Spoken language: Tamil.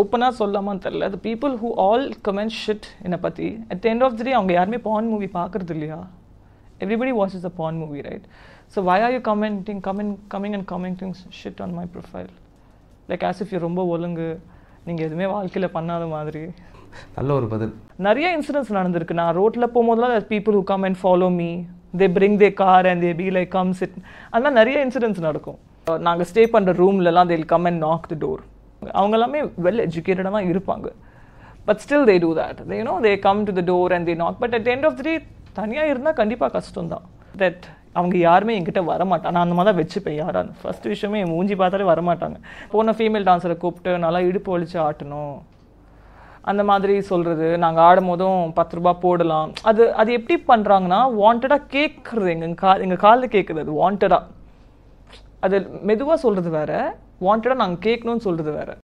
ஓப்பனாக சொல்லாமான்னு தெரில அது people who all comment shit என்னை பற்றி at end of the day அவங்க யாருமே பான் மூவி பார்க்குறது இல்லையா everybody watch is a porn movie right so why are you commenting comment coming and commenting shit on my profile like as if you ரொம்ப ஒழுங்கு நீங்கள் எதுவுமே வாழ்க்கையில் பண்ணாத மாதிரி நல்ல ஒரு பதில் நிறைய இன்சிடென்ட்ஸ் நடந்திருக்கு நான் ரோட்டில் போகும்போதெல்லாம் people who come and follow me they bring the car and they be like come sit அதெல்லாம் நிறைய இன்சிடென்ட்ஸ் நடக்கும் நாங்கள் ஸ்டே பண்ணுற ரூம்லலாம் they'll come and knock the door அவங்க எல்லாமே வெல் எஜுகேட்டடாக தான் இருப்பாங்க but still they do that they you know they come to the door and they not but at end of the day தனியாக இருந்தால் கண்டிப்பாக கஷ்டம் தான் தட் அவங்க யாருமே என்கிட்ட மாட்டாங்க நான் அந்த மாதிரி தான் வச்சுப்பேன் யாரான்னு ஃபஸ்ட் விஷயமே மூஞ்சி பார்த்தாலே வரமாட்டாங்க போன ஃபீமேல் டான்ஸரை கூப்பிட்டு நல்லா இடுப்பு ஒழிச்சு ஆட்டணும் அந்த மாதிரி சொல்கிறது நாங்கள் ஆடும் போதும் பத்து ரூபா போடலாம் அது அது எப்படி பண்ணுறாங்கன்னா வாண்டடாக கேட்குறது எங்கள் கா எங்கள் காலில் கேட்குறது அது வாண்டடாக அது மெதுவாக சொல்கிறது வேறு வாண்டடாக நாங்கள் கேட்கணும்னு சொல்கிறது வேறு